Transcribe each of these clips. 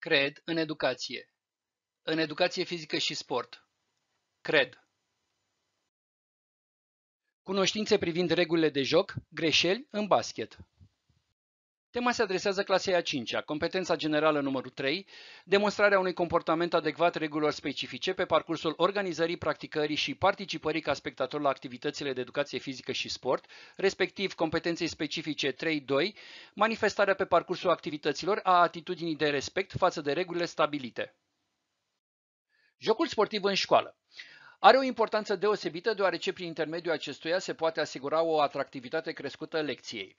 Cred în educație. În educație fizică și sport. Cred. Cunoștințe privind regulile de joc, greșeli în basket. Tema se adresează clasei a 5-a, competența generală numărul 3, demonstrarea unui comportament adecvat regulilor specifice pe parcursul organizării, practicării și participării ca spectator la activitățile de educație fizică și sport, respectiv competenței specifice 3-2, manifestarea pe parcursul activităților a atitudinii de respect față de regulile stabilite. Jocul sportiv în școală. Are o importanță deosebită deoarece prin intermediul acestuia se poate asigura o atractivitate crescută lecției.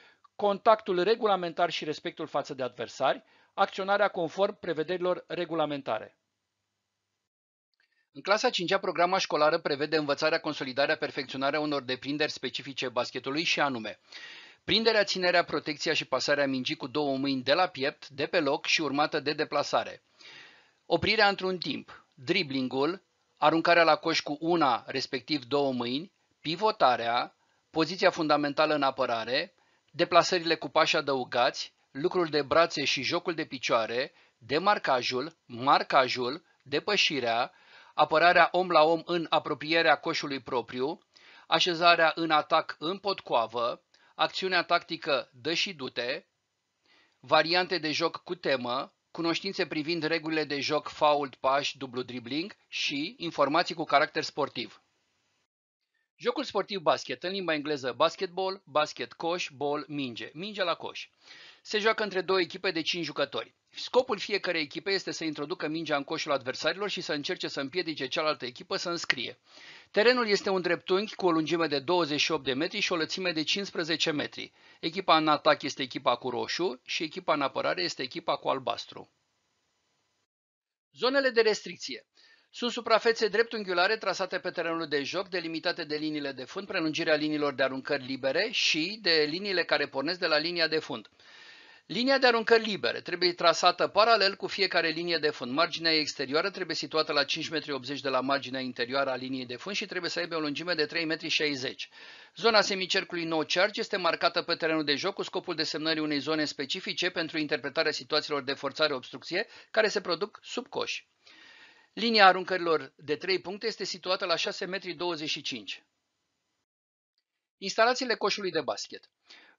contactul regulamentar și respectul față de adversari, acționarea conform prevederilor regulamentare. În clasa 5 -a, programa școlară prevede învățarea, consolidarea, perfecționarea unor deprinderi specifice baschetului și anume prinderea, ținerea, protecția și pasarea mingii cu două mâini de la piept, de pe loc și urmată de deplasare, oprirea într-un timp, driblingul, aruncarea la coș cu una, respectiv două mâini, pivotarea, poziția fundamentală în apărare, deplasările cu pași adăugați, lucrul de brațe și jocul de picioare, demarcajul, marcajul, depășirea, apărarea om la om în apropierea coșului propriu, așezarea în atac în potcoavă, acțiunea tactică dă și dute, variante de joc cu temă, cunoștințe privind regulile de joc, fault, pași, dublu dribbling și informații cu caracter sportiv. Jocul sportiv basket, în limba engleză basketball, basket coș, ball, minge, minge la coș. Se joacă între două echipe de 5 jucători. Scopul fiecarei echipe este să introducă mingea în coșul adversarilor și să încerce să împiedice cealaltă echipă să înscrie. Terenul este un dreptunghi cu o lungime de 28 de metri și o lățime de 15 metri. Echipa în atac este echipa cu roșu și echipa în apărare este echipa cu albastru. Zonele de restricție. Sunt suprafețe dreptunghiulare trasate pe terenul de joc, delimitate de liniile de fund, prelungirea liniilor de aruncări libere și de liniile care pornesc de la linia de fund. Linia de aruncări libere trebuie trasată paralel cu fiecare linie de fund. Marginea exterioară trebuie situată la 5,80 m de la marginea interioară a liniei de fund și trebuie să aibă o lungime de 3,60 m. Zona semicercului no charge este marcată pe terenul de joc cu scopul desemnării unei zone specifice pentru interpretarea situațiilor de forțare-obstrucție care se produc sub coș. Linia aruncărilor de 3 puncte este situată la 6,25 m. Instalațiile coșului de basket.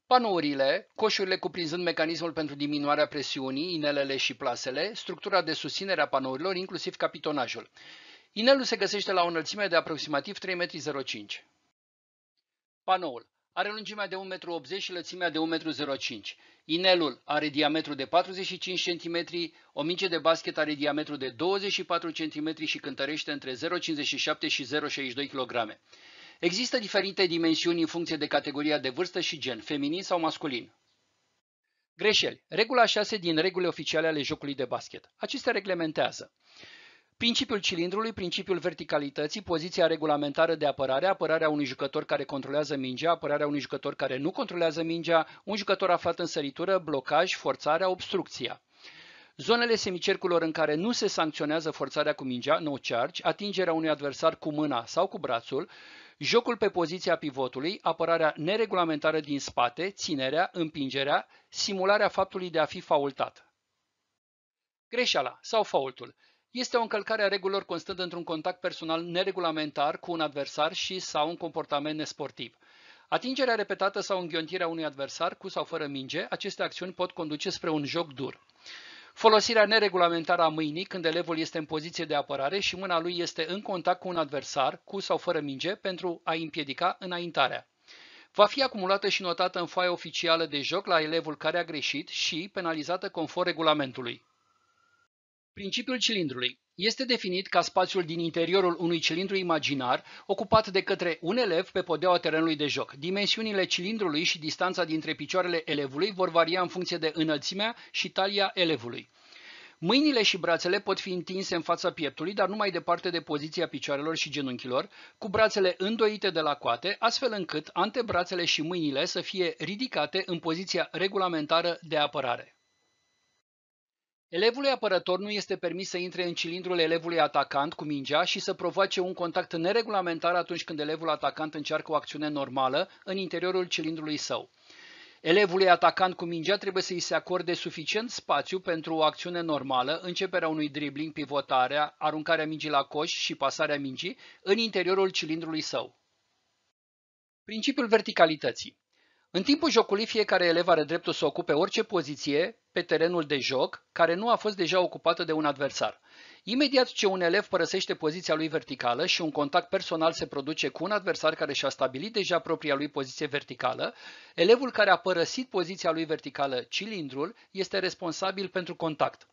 Panourile, coșurile cuprinzând mecanismul pentru diminuarea presiunii, inelele și plasele, structura de susținere a panourilor, inclusiv capitonajul. Inelul se găsește la o înălțime de aproximativ 3,05 m. Panoul. Are lungimea de 1,80 m și lățimea de 1,05 m. Inelul are diametru de 45 cm, o minge de basket are diametru de 24 cm și cântărește între 0,57 și 0,62 kg. Există diferite dimensiuni în funcție de categoria de vârstă și gen, feminin sau masculin. Greșeli. Regula 6 din regulile oficiale ale jocului de basket. Acestea reglementează Principiul cilindrului, principiul verticalității, poziția regulamentară de apărare, apărarea unui jucător care controlează mingea, apărarea unui jucător care nu controlează mingea, un jucător aflat în săritură, blocaj, forțarea, obstrucția. Zonele semicerculor în care nu se sancționează forțarea cu mingea, no charge, atingerea unui adversar cu mâna sau cu brațul, jocul pe poziția pivotului, apărarea neregulamentară din spate, ținerea, împingerea, simularea faptului de a fi faultat. Greșeala sau faultul este o încălcare a regulilor constând într-un contact personal neregulamentar cu un adversar și sau un comportament nesportiv. Atingerea repetată sau înghiontirea unui adversar cu sau fără minge, aceste acțiuni pot conduce spre un joc dur. Folosirea neregulamentară a mâinii când elevul este în poziție de apărare și mâna lui este în contact cu un adversar, cu sau fără minge, pentru a împiedica înaintarea. Va fi acumulată și notată în foaia oficială de joc la elevul care a greșit și penalizată conform regulamentului. Principiul cilindrului este definit ca spațiul din interiorul unui cilindru imaginar ocupat de către un elev pe podeaua terenului de joc. Dimensiunile cilindrului și distanța dintre picioarele elevului vor varia în funcție de înălțimea și talia elevului. Mâinile și brațele pot fi întinse în fața pieptului, dar numai departe de poziția picioarelor și genunchilor, cu brațele îndoite de la coate, astfel încât antebrațele și mâinile să fie ridicate în poziția regulamentară de apărare. Elevului apărător nu este permis să intre în cilindrul elevului atacant cu mingea și să provoace un contact neregulamentar atunci când elevul atacant încearcă o acțiune normală în interiorul cilindrului său. Elevului atacant cu mingea trebuie să îi se acorde suficient spațiu pentru o acțiune normală, începerea unui dribbling, pivotarea, aruncarea mingii la coș și pasarea mingii în interiorul cilindrului său. Principiul verticalității în timpul jocului, fiecare elev are dreptul să ocupe orice poziție pe terenul de joc care nu a fost deja ocupată de un adversar. Imediat ce un elev părăsește poziția lui verticală și un contact personal se produce cu un adversar care și-a stabilit deja propria lui poziție verticală, elevul care a părăsit poziția lui verticală, cilindrul, este responsabil pentru contact.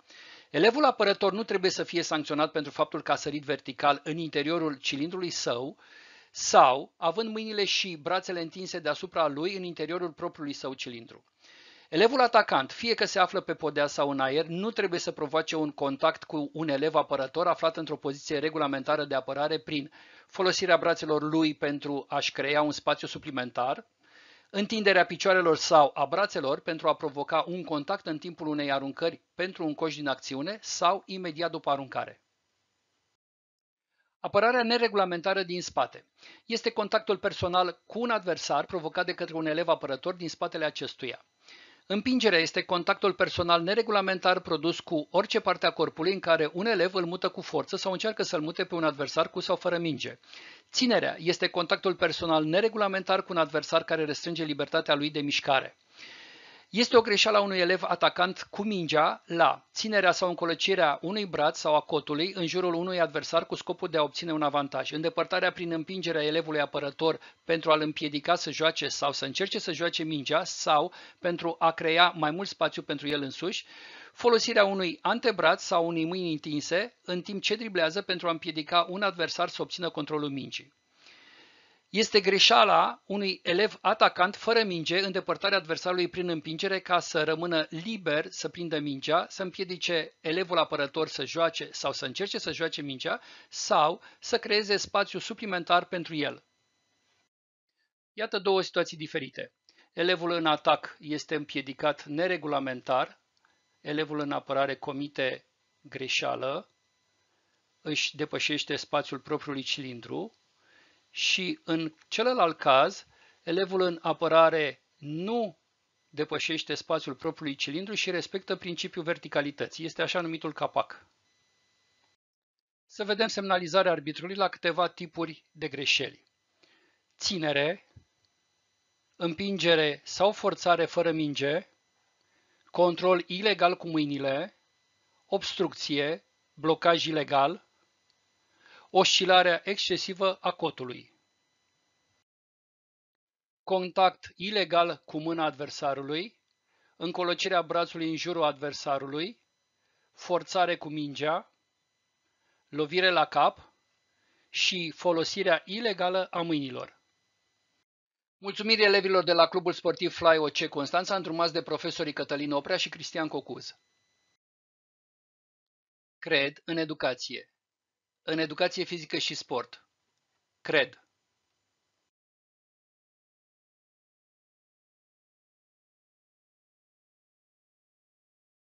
Elevul apărător nu trebuie să fie sancționat pentru faptul că a sărit vertical în interiorul cilindrului său, sau având mâinile și brațele întinse deasupra lui în interiorul propriului său cilindru. Elevul atacant, fie că se află pe podea sau în aer, nu trebuie să provoace un contact cu un elev apărător aflat într-o poziție regulamentară de apărare prin folosirea brațelor lui pentru a-și crea un spațiu suplimentar, întinderea picioarelor sau a brațelor pentru a provoca un contact în timpul unei aruncări pentru un coș din acțiune sau imediat după aruncare. Apărarea neregulamentară din spate. Este contactul personal cu un adversar provocat de către un elev apărător din spatele acestuia. Împingerea este contactul personal neregulamentar produs cu orice parte a corpului în care un elev îl mută cu forță sau încearcă să-l mute pe un adversar cu sau fără minge. Ținerea este contactul personal neregulamentar cu un adversar care restrânge libertatea lui de mișcare. Este o greșeală a unui elev atacant cu mingea la ținerea sau încolăcirea unui braț sau a cotului în jurul unui adversar cu scopul de a obține un avantaj, îndepărtarea prin împingerea elevului apărător pentru a-l împiedica să joace sau să încerce să joace mingea sau pentru a crea mai mult spațiu pentru el însuși, folosirea unui antebraț sau unei mâini întinse în timp ce driblează pentru a împiedica un adversar să obțină controlul mingii. Este greșeala unui elev atacant fără minge, îndepărtarea adversarului prin împingere ca să rămână liber să prindă mingea, să împiedice elevul apărător să joace sau să încerce să joace mingea sau să creeze spațiu suplimentar pentru el. Iată două situații diferite. Elevul în atac este împiedicat neregulamentar, elevul în apărare comite greșeală, își depășește spațiul propriului cilindru, și în celălalt caz, elevul în apărare nu depășește spațiul propriului cilindru și respectă principiul verticalității. Este așa numitul capac. Să vedem semnalizarea arbitrului la câteva tipuri de greșeli. Ținere, împingere sau forțare fără minge, control ilegal cu mâinile, obstrucție, blocaj ilegal, oscilarea excesivă a cotului. Contact ilegal cu mâna adversarului, încolocirea brațului în jurul adversarului, forțare cu mingea, lovire la cap și folosirea ilegală a mâinilor. Mulțumiri elevilor de la Clubul Sportiv Fly OC Constanța, întrumați de profesorii Cătălin Oprea și Cristian Cocuz. Cred în educație în educație fizică și sport. Cred.